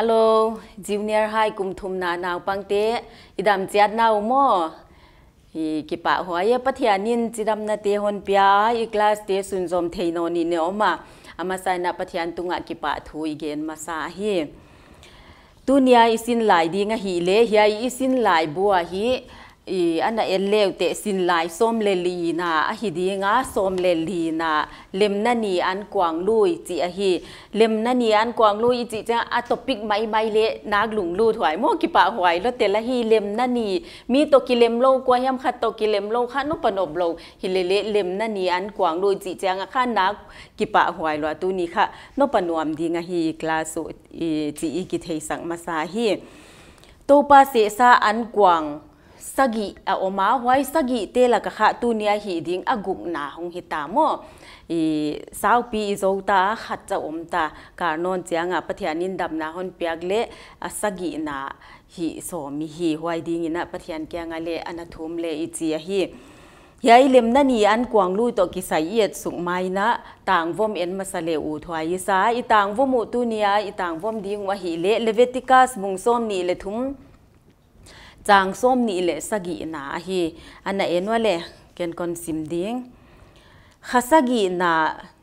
Hello Junior High กุมทุมนานาวปังเตอีดําจัดนาวมออีกิปะหัวยะปะเทียนินจิดํานาเตฮนเปียอีกลาสเตซุนจอมเทโนนีเนอมาอามาไซนาปะเทียนตุงะกิปะทเกนมาาฮีตุนยอีินลดงะีเลเฮยอีินลบัวฮีอันนั้นเลวเตสินลหลส้มเลลีนะอหิดีงาส้มเลลีนะเล่มนันนี่อันกวางลุยจีอหิเล่มนันนี่อันกวางลุยจีจะอัตปิกไม่ไม่เละนักหลงลูถวายมอกิปะหวยแล้วแต่ละฮีเล่มนันนี่มีตกิเล่มโลกวายำขัดตกิเล่มโลกข้านุปนบโลกฮิเลเลเล่มนันนี่อันกวางลุยจีจะข้านักกิปะหวยลวตัวนี้ค่ะนุปนวมดีงาฮีกลาสุจีอีกิเทสังมาซาฮีตัวภาษาอันกวาง sagi a oma wai sagi te la ka kha tu nia hi ding aguk na hong hi ta mo i sau pi i zo ta khat cha om ta ka non chianga pathianin dam na hon piak le a sagi na hi so mi hi wai ding ina pathian kya nga le ana thum le i chi a hi yai lem na ni an kwang lu to ki sai yet suk mai na tang vom en ma sa le u thwai sa i tang vom u tu nia i tang vom ding wa hi le leviticus mung som ni le thum chang som ni le sagi na hi ana enwa le ken kon sim ding khasagi na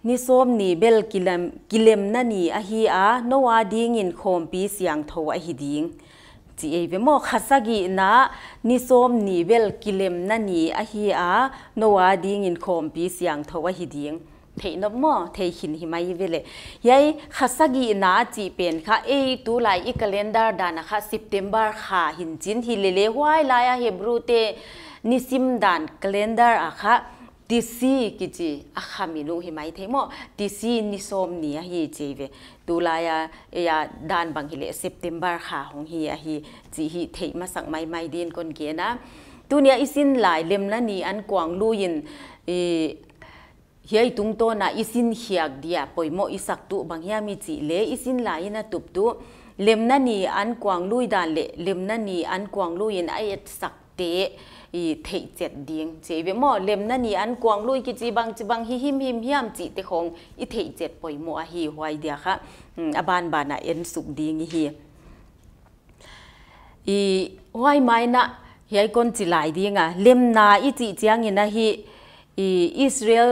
ni som ni bel kilam kilem na ni a hi a no wa ding in khom pi siang tho a hi ding ti e ve mo khasagi na ni som ni bel kilem na ni a hi a no wa ding in khom pi siang tho a hi ding เทนมอเทหินหิมายิเวเลยยัยขัสกีนาจีเป็นค่ะเอตูไลอีกเลนดาร์ดานะคะสิบเทมบาร์ค่ะหินจินฮิเลเลวายลายเฮบรูเตนิซิมดานกคลนดาร์อะค่ะดิซีกิจีอะคามิลูหิมายิเทมอดิซีนิสอมเนียฮีเจเวตูลายาเอียดานบังฮิเลสิบเทมบาร์ค่ะของฮีอะฮีจีฮีเทมาสักไม่ไม่ดียนคนเกียนะตัวเนี้ยอิสินหลายเล่มละนีอันกวางลูยินฮียตุงโตนะอิสินเฮียกเดียปอยโมอิสักตุบางยามีจีเลอิสินลายนะตุบตุเลมนันี่อันกวางลุยดานเลเลมนันี่อันกวางลุยนไอเอ็ดสักเตอีเทเจ็ดเดียงเจเวมอเลมนันี่อันกวางลุยกิจีบางจีบางฮิฮิมฮิมฮิมจีเตของอีเทเจ็ดปอยโมอฮีหวยเดียค่ะอบานบานะเอ็นสุกดีงีฮีอีหวยไม้นะเฮียคนจีไลายดีงะเลมนาอีจีเจียงยงินะฮีอีอิสราเอล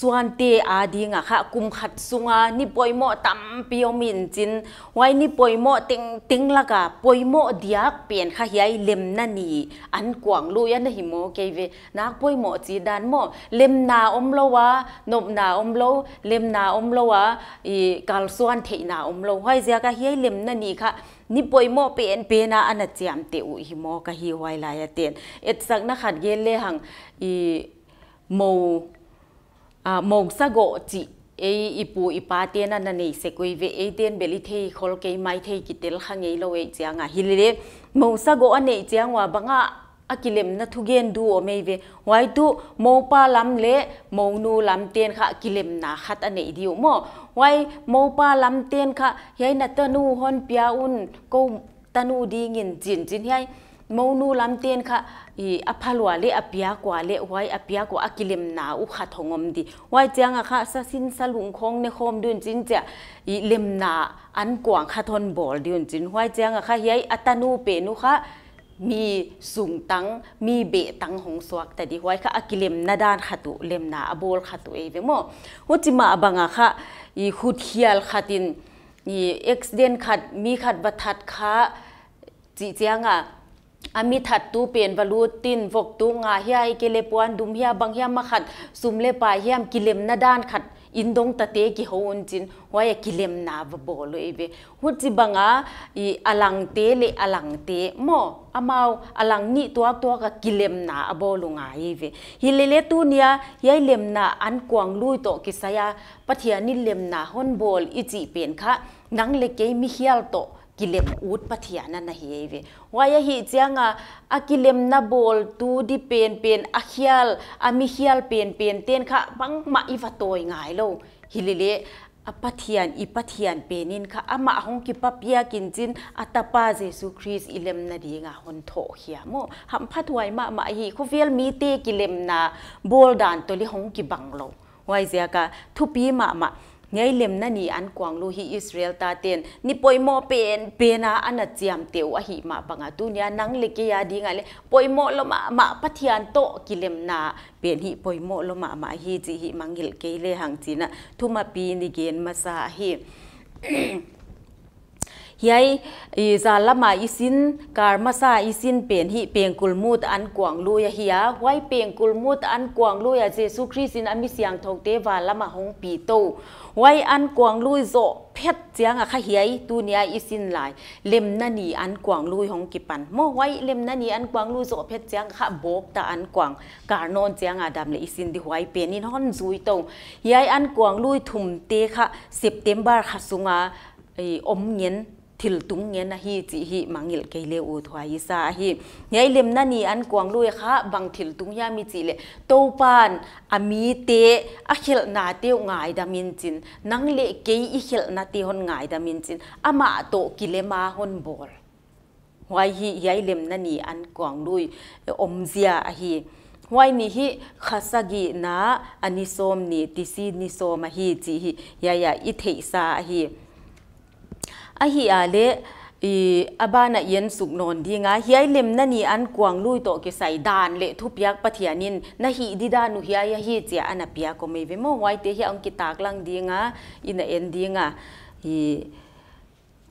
ส่วนเตอาดีงะค่ะกุมขัดสุงานี่ปอยโมตัาเปียวมินจินไว้นี่ปอยโมติงติงละกะปอยโมเดียกเปลี่ยนค่ะยายเล็มนันนี่อันกว่างลุยันหิโมเกเวนักปอยโมจีดานโมเล็มนาอมโลวานบนาอมโลเล็มนาอมโลวาอีกาลส่วนเทนาอมโลไว้เสียกะยายเล็มนันนี่ค่ะนี่ปอยโมเปลี่ยนเปนาอันจามเตอุหิโมกะฮีไวลายเตียนเอ็ดสักนะขัดเยเลหังอีโม à, mong sa go chị ấy ipu ipa tiền anh này sẽ quay về ấy tiền beli thì khol cái mai thì kí tel khang ấy lâu ấy giang à hilile mong sa gỗ anh ấy giang hòa banga akilem na thugen du o mei ve wai tu mo pa lam le mo nu lam ten kha kilem na khat ane à diu mo wai mo pa lam ten kha yai na tanu hon pia un ko tanu đi in chín chín hay มนูลำเตียนค่ะอีอพาลวเลอปยากว่าเลไว้อปยากว่าอกิเลมนาอุขัดหงอมดีไว้เจียงอะค่ะสสินสลุงคงในคมดุนจินเจะอีเลมนาอันกว่างขัดทนบอลดืนจินไว้เจียงอะค่ะยัยอัตนูเปนุค่ะมีสูงตังมีเบตังหงสวกแต่ดีไว้ค่ะอกิเลมนาดานขัตุเลมนาอบอลขัตุเอเวมอวจิมาบังอะค่ะอีขุดเฮียลขัดินอีเอ็กซ์เดนขัดมีขัดบัตัดค่ะจีเจียงอะอามิถัดตูเปลี่ยนวัลูตินฟกตูงาเฮียกิเลปวนดุมเฮียบางเฮียมาขัดซุมเลปายเฮียมกิเลมนาด้านขัดอินดงตะเตกิโฮนจินว่าอยากกิเลมนาบบอลเลยเวหุจีบังอาอีอลังเตเลอลังเตโมอามาอลังนี่ตัวตัวก็กิเลมนาบบอลงไงเวฮิเลเลตูเนียยายเลมนาอันกวางลุยโตกิสยาปัทยานิเลมนาฮอนบอลอีจีเปลี่ยนค่ะนังเลเกยมิเฮียลโต kilem ut pathia na na heve waya hi changa a kilem na bol tu di pen pen a hial a mi hial pen pen ten kha bang ma iwa toy ngai lo hilile apathian ipathian penin kha ama hong ki papia kinjin atapa jesu christ ilem na ringa hon tho hia mo ham phatwai ma ma hi khovel mi te kilem na bol dan toli hong ki banglo wai zia ka thupi ma ma ngay lem na ni an kwang lu hi israel ta ten ni poimo pen pena ana chiam teu a hi ma panga tu nya nang le ke ya dinga le poimo lo ma ma pathian to kilem na pen hi poimo lo ma ma hi chi hi mangil ke le hang china thuma pi ni gen masa hi ฮียยีซาลมาอิสินกาลมาซาอิสินเปลี่ยนฮีเปลี่ยนกุลมูดอันกวางลุยเฮียไว้เปลี่ยนกุลมูดอันกวางลุยเจสุคริสินอมิเสียงทงเตวาละมาฮงปีโตไว้อันกวางลุยโซเพชรเจียงอะค่ะเฮียตูเนียอิสินหลายเลมนันีอันกวางลุยฮงกิปันโมไว้เลมนันีอันกวางลุยโซเพชรเจียงค่ะบบตาอันกวางกาโนอนเจียงอาดัมเลยอิสินดีไว้เปลี่ยนนินฮอนซุยโตเฮียอันกวางลุยถุ่มเตค่ะเซปเ็มบาร์ค่ะสุงาอมเงินทิลตุงเงี้ยนะฮีจีฮีมังอิลเกเลอทวายสซาฮียายเล่มนั่นนี่อันกวางลุยค่ะบางทิลตุงยามีจีเลโตปานอามีเตอะเขลนาเตียวง่ายดามินจินนังเลเกยอีเขลนาเตียนง่ายดามินจินอามาโตกิเลมาฮอนบอลวายฮียายเล่มนั่นนี่อันกวางลุยอมเซียฮีวันนี่ฮิขัึกีนะอันนี้ส้มนี่ติสีนี่ส้มฮีจีฮียายาอิเทซาฮี a hi a le i abana yen suk non dinga hiai lem na ni an kuang lui to ke sai dan le thu piak pathianin na hi di da nu hi ya hi che ana pia ko me ve mo wai te hi ang ki tak lang dinga ina en dinga hi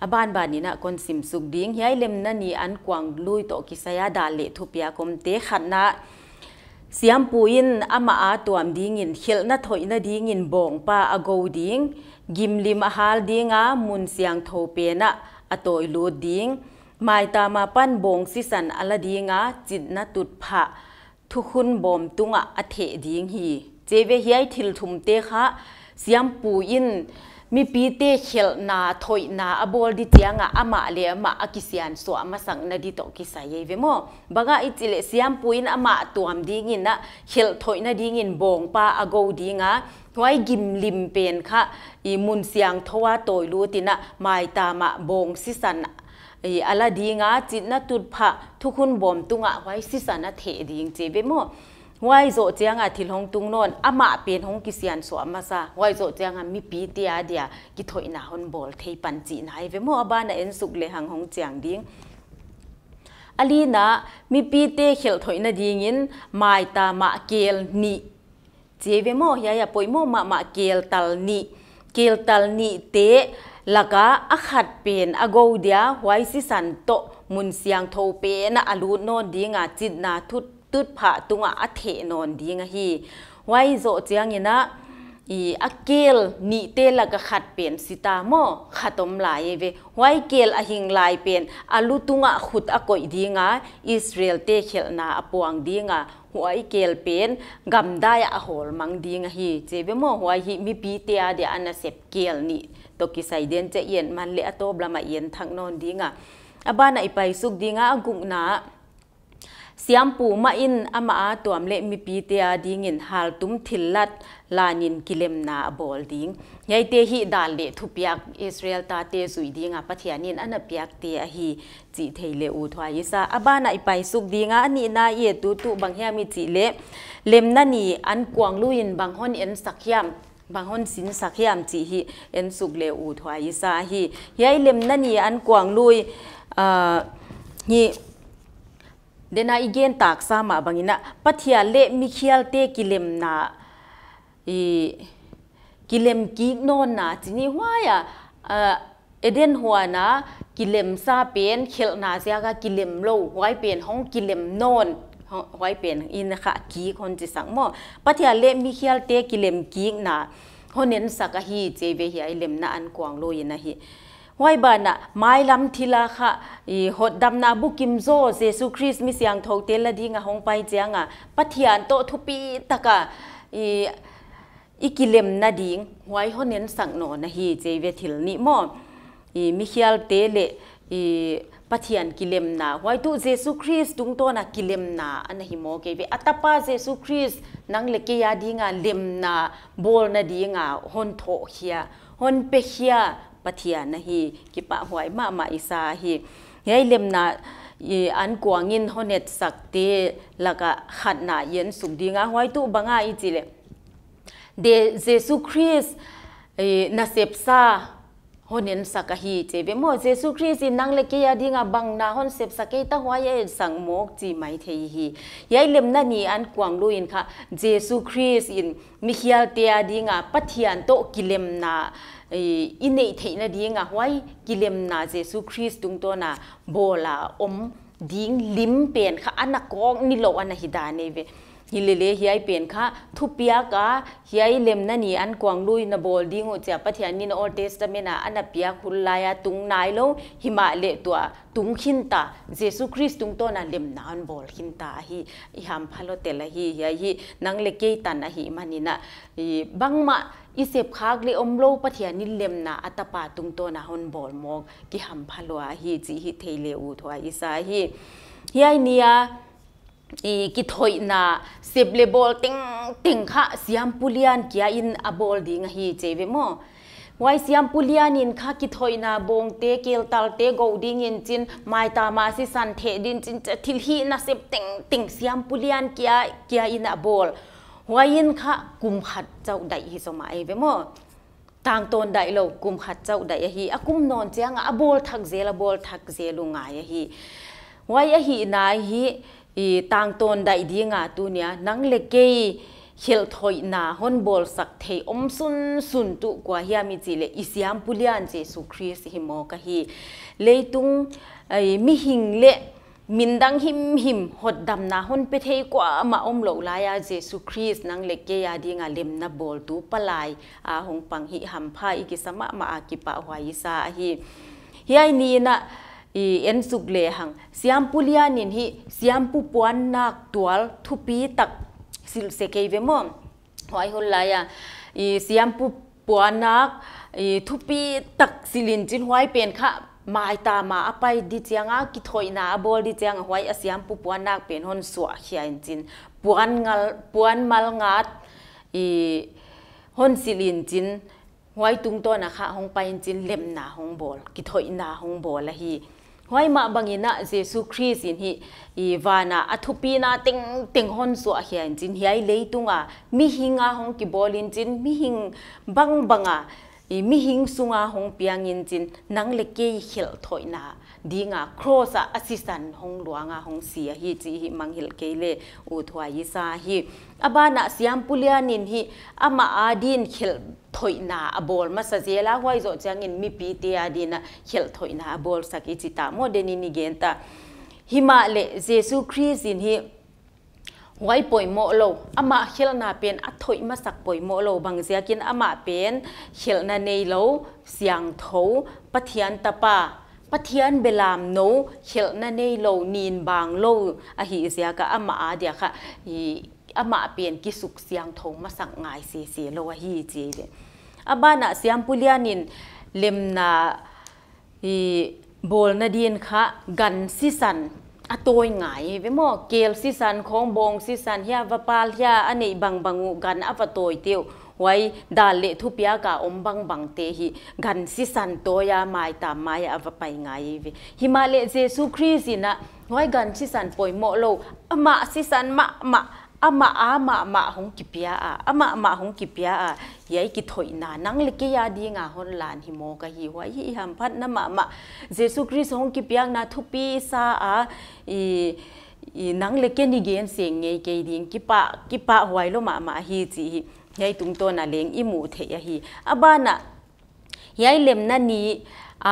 aban ba ni na kon sim suk ding hiai lem na ni an kuang lui to ki saya da le thu pia kom te khat na ສสียมปูอินอามาอาตวมดีงินเขลนาອอยนาดีงินบองปาอากดีงกิมลิมอาหารดีงามุนเสียงโทเปนะอโตยลูดดีงมายตามาปันบงสิสันอลดีงาจิตนาตุดผะทุกคุณบอมตุงะอเทดงีเจเวเฮยทิลทุมเตคะเสียมป mi pi te khel na thoi na abol di tianga ama le ma akisian so ama sang na di to ki sa ye ve mo baga itile siam puin ama tuam ding in na khel thoi na ding in bong pa ago dinga thwai gim lim pen kha i mun siang thowa toy lu tina mai ta ma bong si san i ala dinga chit na tut pha thukun bom tunga hwai si sana the ding che be mo wai zo chiang a thil hong tung non ama pen hong ki sian so ama sa wai zo chiang a mi pi ti a dia ki thoi na hon bol thei pan chi nai ve mo aba na en suk le hang hong chiang ding alina mi pi te khel thoi na ding in mai ta ma kel ni che ve mo ya ya poi mo ma ma kel tal ni kel tal ni te laka a khat pen a go dia wai si san to mun siang tho pe na alu no dinga chit na thut ตุดผาตุงอาเทนอนดีงะฮีไว้โจเจียงยินะอีอเกลนี่เตลก็ขัดเปลี่ยนสิตาโมขัดตมลายเวไว้เกลอหิงลายเป็นอาลูตุงอาขุดอกอยดีงะอิสราเอลเตเขลนาอปวงดีงะหัวไอเกลเป็นกำได้อาหอลมังดีงะฮีเจเวโมหัวฮีมีปีเตียเดียนะนเสพเกลนี่ตกิไซเดนจะเย็นมันเลอะโตบลามาเย็นทั้งนอนดีงะอบานไอไปสุกดีงะกุงนา siam pu ma in ama a tuam le mi pi te a ding in hal tum thil lat lanin kilem na bol ding yai te hi dal le thu piak israel ta te zui dinga pathianin ana piak te a hi chi theile u thwai isa abana ipai suk dinga ani na ye tu tu bang hiam mi chi le lem na ni an kwang lu in bang hon en sakhyam บางคนสินสักยามจีฮีเอ็นสุกเลอูถวายซาฮียายเล็มนั่นนี่อันกวางลุยอ่านี่ดนาอีเกนตักซามาบังินะปัทยาเลมิเคียลเตกิเลมนาอีกิเลมกิโนนนาจินีฮวายาเอเดนฮวานะกิเลมซาเปียนเคลนาเซียกากิเลมโลฮวเปียนห้องกิเลมโนนฮวเปียนอินนะคะกีคนจิสังมอปัทยาเลมิเคียลเตกิเลมกิกนาฮอนเนนสักฮีเจเวฮีไอเลมนาอันกวางโลยนะฮีววยบ้านะไม่ลำทิละค่ะอีหดดำนาบุกิมโซเจสุคริสต์มิเสียงทอกเตลดีงาหงไปเจียงอ่ะปัทยานโตทุปีตะกะอีอีกิเลมนาดิงไว้หเน้นสังโนนะฮีเจเวทิลนี่มออีมิเชียลเตเลอีปัทยานกิเลมนาไว้ตุเจสุคริสต์ตุงโตนะกิเลมนาอันหีโมเกเวอัตปาเจสุคริสต์นังเลกยาดีงาเลมนาบอลนาดีงาฮอนโทเฮียฮอนเปเฮียปะเทียนะฮีกิปะหวยมามาอิสาฮีเฮ้ยเลมนาอันกวางินฮอนเนตสักตีแล้วก็ขัดหนาเย็นสุดดีงาหวยตู้บังอาอีจิเลเดเซซุคริสอนาเซปซาฮอนเนตสักฮีเจเบโมเซซุคริสินังเลกียดีงาบังนาฮอนเซปสักเกตหวยเอสังโมกจีไม่เทยฮียายเลมนานีอันกวางลุยนค่ะเซซุคริสอินมิเชียลเตียดีงาปัทยนโตกิเลมนาอินเนทีนาดีงอาไว้กิเลมนาเจสุคริสต์รงตัวน่ะโบลาอม ดิ้งลิมเปลี่ยนค่ะอนาคตนี่นิโลอันนหได้านเวฮิเลเลฮิไอเป็นค่ะทุพยากะฮิไอเล่มนั่นนี่อันกวางลุยนบอลดิ้งหอวเจ้าปะเทียนนี่นอเตสต์เมนาอันนับยาคุณลายตุงนายลงหิมาเลตัวตุงขินตาเจสุคริสตุงตัวนั่นเล่มนานบอลขินตาฮีฮิฮัมพาโลเตลฮีเฮียอฮินังเลเกตันนะฮีมันนี่นะบังมาอีเสพคากเลอมโลปะเทียนนี่เล่มนะอัตปาตุงตัวนะฮอนบอลมอกกิฮัมพาโลฮีจีฮิเทเลอูทัวอิซาฮีเฮิไอเนียอีกทอยนาสิบเลบอลติงติงค่ะสยามพูเลียนกี่อินอบอลดิงฮีเจวิโมวายสยามพูเลียนอินค่ะกิทอยนาบงเตเกลตัลเตโกลดิงอินจินไม่ตามาสิสันเทดินจินจะทิลฮีนาสิบติงติงสยามพูเลียนกี่กี่อินอบอลวายอินค่ะกุมขัดเจ้าได้ฮิสมาเอวิโมต่างตนได้เรากุมขัดเจ้าได้ฮีอะกุมนอนเจียงอบอลทักเจลบอลทักเจลุงไงฮีวายฮีนาฮี i tang ton dai dinga tu nia nang le ke hel thoi na hon bol sak thei om sun sun tu kwa hiami chi le isiam pulian che su khris hi mo ka hi leitung ai mi hing le min dang him him hot dam na hon pe thei kwa ma om lo la ya jesu christ nang le ke ya dinga lem na bol tu palai a hong pang hi ham pha i ki sama ma a ki pa hwa hi sa hi hi ai ni na อีเอ็นสุกเลหังสยามปุลยานินฮีสยามปุปวนนักตัวทุปีตักสิลเซเกยเวมอมหอยหุลายะอีสยามปุปวนนักอีทุปีตักสิลินจินหวยเป็นค่ะมาตามาไปดิจังอากิถอยนาบอลดิจังหวยอสยามปุปวนนักเป็นหนสวขียนจินปวนงาปวนมลงัดอีหนสิลินจินหวยตุงต้นนะคะหงไปจินเล็มนาหงบอลกิถอยนาหงบอลละฮี hoi ma bangina jesu christ in hi i wana athupina teng hon a hian jin hi ai leitunga mi hinga hong ki bolin jin mi hing bang banga mi hing sunga hong piang in chin nang le ke hel thoi na dinga cross a assistant hong luanga hong sia hi chi hi manghil ke le u thwa yi sa hi abana siam pulia nin hi ama adin khel thoi na abol ma sa zela hwai zo chang in mi pi te adina khel thoi na abol saki ta mo deni ni gen ta hima le jesu christ in hi ngay bồi mộ lo ama khil na pen a thoi ma sak bồi mộ lo bang zia kin ama pen khil na nei lo siang tho pathian tapa pathian belam no khil na nei lo nin bang lo a hi zia ka ama a dia kha hi ama pen ki suk siang tho ma sak ngai si si lo a hi chi de abana siam pulianin lemna hi bol na din kha gan si san อะตัวไงเวมอเกลซิสันของบงซิสันเฮียวปาลเฮียอันนี้บังบังกันอวตัวเตียวไว้ดาเลทุพยากาอมบังบังเตหิกันซิสันโตยาไม่ตามไม่อวไปไงเวหิมาเลเจสุคริสินะไว้กันซิสันป่วยหมอโลมาซิสันมามา ama ama ama hong kipia a ama ama hong kipia a yai ki na nang le ki ya di nga hon lan hi mo ka hi wa hi ham phat na ma ma jesu christ hong kipia na thupi sa a i i nang le ke ni gen se nge ke ding ki pa ki pa huai lo ma ma hi chi hi yai tung to na leng i mu the ya hi abana hiai lemnani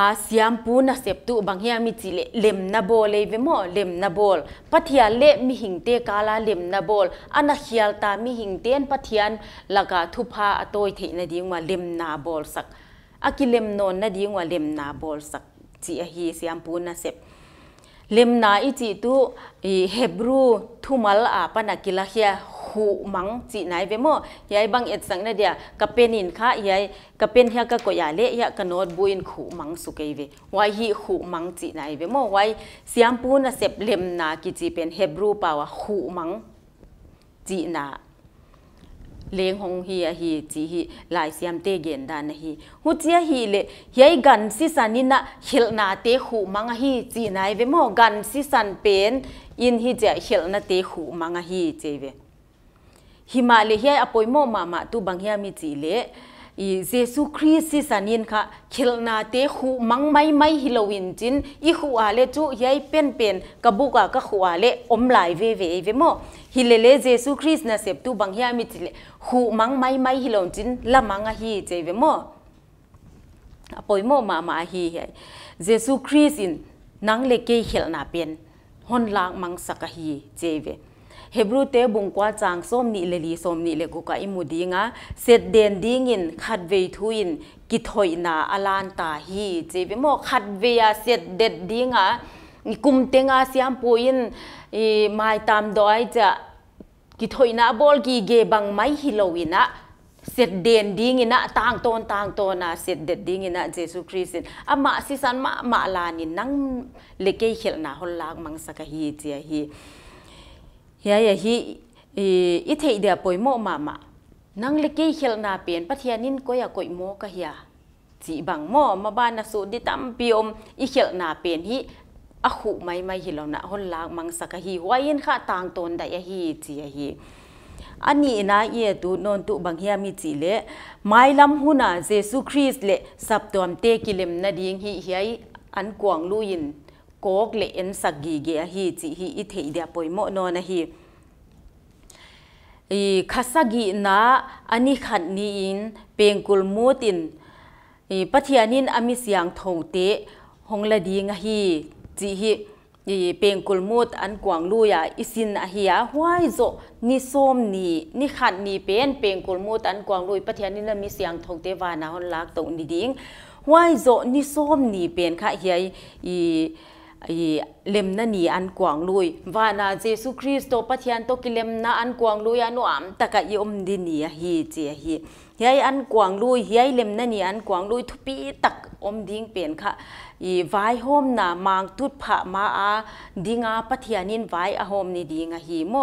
a siampu nasep tu bang hiamicile lemnabal ei vemo lemna bal pathian le mihingte kala lemna bal anakhialta mihing ten pathian laka thupha atoi thei nadinga lemna bawlsak akilem nan nadinga lemna bawlsak ci ahi siampu nasep lemna ici tu hebru thumal apana kilakhia ขู่มังจีนายเวมอยายบางเอ็ดสังนะเดียกะเป็นอินค่ะยายกะเป็นเฮียกะก็ยาเละยะกะโนดบุญขู่มังสุเกเวไว้ฮีขู่มังจีนายเวมอไว้เสียมปูนะเสบเลมนากิจีเป็นเฮบรูปาวะขู่มังจีนาเลงหงฮีอะฮีจีฮีลายเสียมเตเกนดานฮีหุจียฮีเลเฮยกันซิสันนินะฮลนาเตหูมังฮีจีนายเวมอกันซิสันเป็นอินฮีเจฮลนาเตหูมังฮีเจเวฮิมาเลเฮียอปอยโมมามาตูบังเฮียมีจีเลอีเจสุคริสต์สันยินค่ะคิลนาเตหูมังไม่ไม่ฮิโลวินจินอีหัวเลจูยัยเป็นเป็นกบุกะก็หัวเลอมไายเวเวเวโมฮิเลเลเจสุคริสต์นะเสพตูบังเฮียมิจิเลหูมังไม่ไม่ฮิโลจินละมังอะฮีเจเวโมอปอยโมมามาฮีเฮจสุคริสต์นังเลเกเฮลนาเป็นฮอนลางมังสักฮีเจเวเฮบรูเตบุงกว่าจางส้มนี่เลลีส้มนี่เลกูกะอิมูดีงาเสร็จเดนดิงินขัดเวทุอินกิถอยนาอลานตาฮีเจเปมอขัดเวียเสร็จเดดดิงานีกุมเตงาสยามปูอินอีมายตามดอยจะกิถอยนาบอลกีเกบังไมฮิโลวินะเสร็จเดนดิงินะตางตนตางตนนเสร็จเดดดิงินะเจซูคริสต์อมาิันมามาลานินังเลเกเลนาฮอลลากมเฮียอย่ฮีอิทียเดียปอยโมมามานังเล็กเขียนนาเปลี่ยนปะเทียนินก็อยากกอยโมก็เฮียจีบังโมมาบ้านนสูดิตัมปิอมอิเขียนนาเปลี่ยนฮีอะขุไม่ไม่ฮิลนะฮนลากมังสักฮีไวายินข้าต่างตนได้ฮีจีฮีอันนี้นะเอียตูนนตุบางเฮียมีจีเละไม่ลำหุนาเจซุคริสเละสับตัวมเตกิเลมนาดิงฮีเฮียอันกวางลูยินกกเลนสักกีเกียจีฮีอิทีเดียไปอยมโนนะฮีข้าสักกีนาอันนี้ขัดนี้อินเป็นกุลมูตินปัจจทยานินอมิสยังทงเตหงละดีงฮีจีฮีเป็นกุลมูตอันกวางลุยอิสินอฮิยาห้วโซนิสซมนีนิขัดนีเป็นเป็นกุลมูตอันกวางลุยปัจจทยานินอมิสยังทงเตวานาฮนลักตงนิดิงห้วยโซนิสซมนีเป็นค่ะเฮียเลมนันีอันกวางลุยวานาเจสุคริสโตปฏิยันโตกิเลมนาอันกวางลุยอนนอามตะกะยอมดินีฮีเจฮีเฮยอันกวางลุยเฮยเลมนันีอันกวางลุยทุปีตักอมดิ้งเปลี่ยนค่ะอีไว้โฮมนามังทุดผะมาอาดิงาปฏิยานินไว้อาโฮมนี่ดิงาฮีโม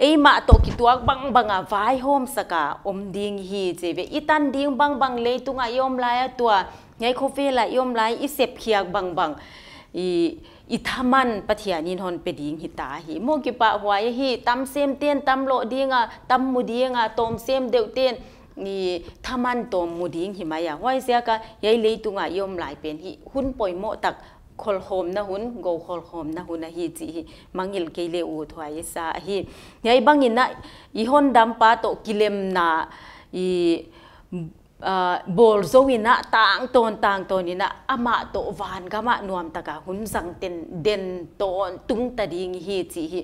เอ้มาตกิตัวบังบังอาไว้โฮมสกาอมดิงฮีเจเวอีตันดิงบังบังเลยตุงอายอมลายตัวไงโคฟฟลายอมลายอีเสบเคียกบังบังอีทามันปะเทียนินฮอนเปดิงหิตาหิโมกิปะหวายหิตัมเซมเตียนตัมโลดีงาตัมมุดีงาตอมเซมเดวเตียนนี่ทามันตอมมุดีงหิมายาหวายเสียกะยายเลยตุงายมหลายเป็นหิหุ่นปอยโมตักคอลโฮมนะหุนโกคอลโฮมนะหุนนะฮีจีมังอิลเกเลอูถวายซาหียายบังอินนะอีฮอนดัมปาโตกิเลมนาอีบอลโซวินะต่างตนต่างตนนี่นะอามาโตวานกามานวมตะกะหุนสังเตนเดนตนตุงตัดิงฮีจีฮี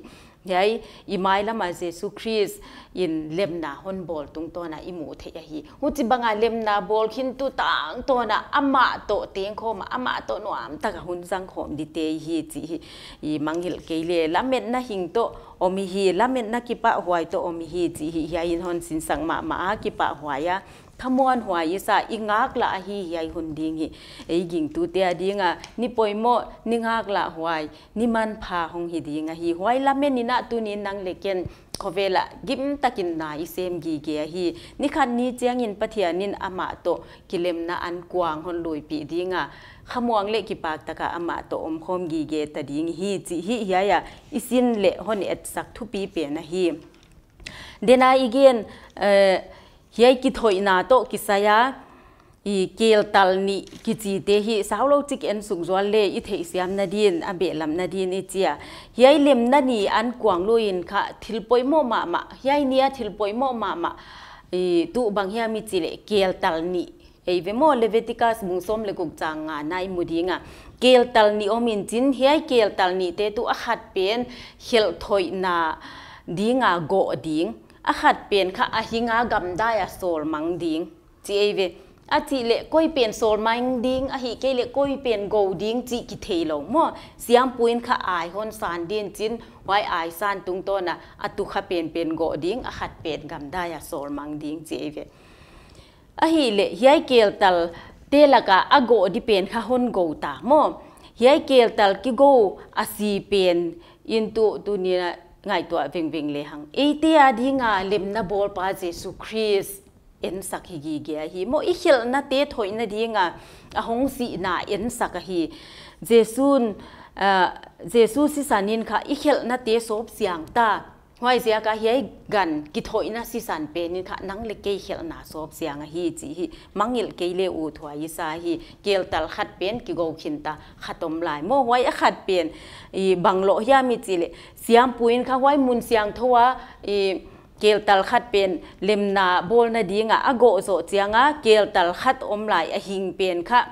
ยัยอีไมล์ละมาเจสุคริสอินเลมนาหุนบอลตุงตนะอิมูเทียฮีหุจิบังาเลมนาบอลขินตุต่างตนะอามาโตเตียงคมอามาโตนวมตะกะหุนสังคมดิเตฮีจีฮีอีมังหิลเกลเล่ละเมนนะหิงโตอมิฮีละเม็ดนักกีปะหวยตัวอมิฮีจีฮียายินฮอนสินสังมามากีปะหวยะขมวนหวยยิสาอิงักละฮียายหุนดิงฮีไอ้ยิงตูเตียดิง่ะนี่ปอยโมนิงักละหวยนี่มันพาหงฮีดิง่ะฮีหวยละเม็ดนี่นะตูนี้นางเล็กเกนขเวละกิมตะกินนายเซมกีเกียฮีนี่คันนี้เจียงอินปะเทียนินอมาโตกิเลมนะอันกวางฮอนลุยปีดิง่ะ khamuang le ki pak taka ama to om khom gi ge ta ding hi chi hi ya ya isin lệ hon et sak thu pi pe na hi dena igen eh, hiai ki thoi na to ki saya i kel tal ni ki chi te hi sao lo chik en sung zol lệ i thei siam na din a be lam na din e chia hiai lem na ni an kwang lo in kha thil poi mo ma ma nia thil poi mo ma ma i tu bang hiami chi le kel tal ni เอเวมอลเวติกาสมุสอมเลกุกจางงานในมุดีงาเกลตัลนิโอมินจินเฮียเกลตัลนิเตตุอาหัดเป็นเฮลทอยนาดีงาโกดิงอาหัดเป็นค่ะอาหิงากำได้อสโซลมังดิงจีเอเวอาจิเล่ก้อยเปลี่ยนโซลมังดิงอาฮิเกลเล่ก้อยเปลี่ยนโกดิงจีกิเทโลมั่วเสียงปุยนค่ะอายฮอนซานดิยนจินไวอายซานตุงต้นอ่ะอาตุขะเปลี่ยนเป็นโกดิงอาหัดเป็นกำได้อสโซลมังดิงจีเอเว ahi le yai kel tal te la ka ago dipen kha hon go ta mo yai kel tal ki go asi pen into tu ni na ngai to ving ving le hang e ti a di nga lim na bol pa je su chris en sakhi gi ge mo i na te thoi na nga a na en sak hi jesun jesu si sanin kha i na te sop siang ta ว้อเสียก็เฮียกันกิถอินะสิสันเป็นนี่ค่ะนังเล็กเกยเขลนาสอบเสียงฮีจีฮีมังเล็กเกยเลอูถวายสาฮีเกลตัลขัดเป็นกิโกขินตาขัดตมลายโมไว้ขัดเป็นอีบังโลยามิจิเลเสียงปุยนค่ะไว้มุนเสียงทว่าอีเกลตัลขัดเป็นเลมนาโบลนาดีงะอโกโซเจียงะเกลตัลขัดอมลายอหิงเป็นค่ะ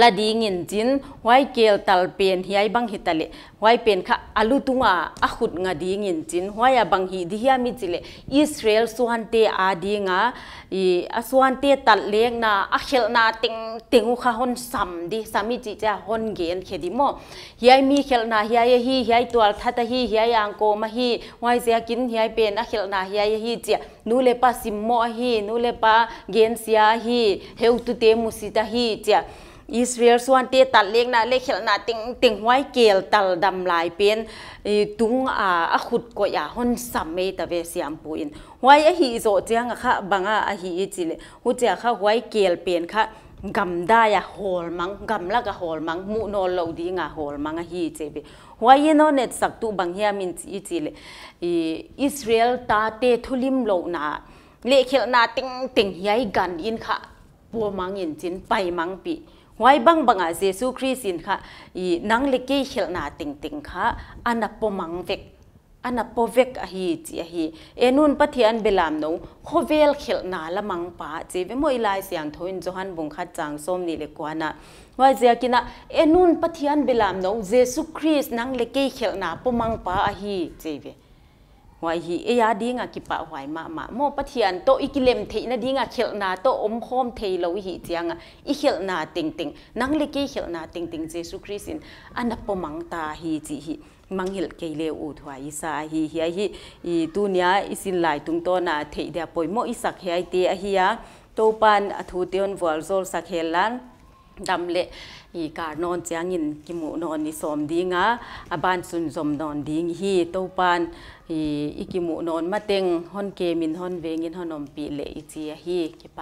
ละดีเงินจิน ไว้เกลตัลเปียนเฮียบังฮิตะเลไว้เป็นค่ะอลุตุงอาอขุดงาดีเงินจิน ไว้บังฮีดีเฮียมิจิเลอิสราเอลสวนเตอาดีงาอีอสวนเตตัดเลี้ยงนาอเขลนาติงติงอุคาฮอนซัมดีสามิจิจะฮอนเกนเคดิโมเฮียมีเขลนาเฮียฮีเฮียตัวทัตฮีเฮียยังโกมาฮีไว้เสียกินเฮียเป็นอเขลนาเฮียฮีเจียนูเลปาซิมโมฮีนูเลปาเกนเซียฮีเฮวตุเตมุสิตาฮีเจียอิสราเอลส่วนเตตัดเลี้ยงนะเลี้ยงเขลนะติงติงไว้เกลตัดดำลายเป็นตุงอ่าขุดก็อย่าหอนสามเมตเวสยามปูอินไว้อฮีโซเจียงอะค่ะบางอะฮีจิเลหุเจียค่ะไว้เกลเป็นค่ะกำได้อะโอลมังกำละก็โอลมังมุโนอลดีงะโหลมังอะฮีเจบหัวยีโนเนตสักตุบังเฮียมินจีจิเลอิสราเอลตาเตทุลิมโลนาเลเขลนาติงติงยัยกันอินค่ะปัวมังอินจินไปมังปีวบังบังอาเจสุคริสินค่ะอีนังเล็กเขลนาติงติงค่ะอันนับปมังเวกอันนับปเวกอหีจีอหีเอนุนปะเทีันเบลามนขโเวลเขลนาละมังปาจีเวมอยลายเสียงทวินจวนบุงคัดจังส้มนี่เลกวานะว่าเจ้ากินะเอนุนปะเทีันเบลามนเจสุคริสนังเล็กเขลนาปมังปาอหีจีเว hoài hi e đi dinga kịp pa hoài mà ma ma mo pathian to ikilem theina dinga khelna to om khom theilo hi chianga i khelna ting ting nangli ki khelna ting ting anh christin anapomang ta hi chi hi mangil keile u thwa isa hi hi hi i tunia isin lai tung to na thấy thei da poimo sắc hi ai te hi ya to pan athu teon vol zol đam lệ อีกานอนเจียงินกิมูนอนนອ่ນมดีงาอบานสุนสมนอนดีงฮีเต้าปานอีอีกิมูนอนมาเต็งฮ่อนเกมินฮอนเวงินฮอนอมปเลอจีฮีกิป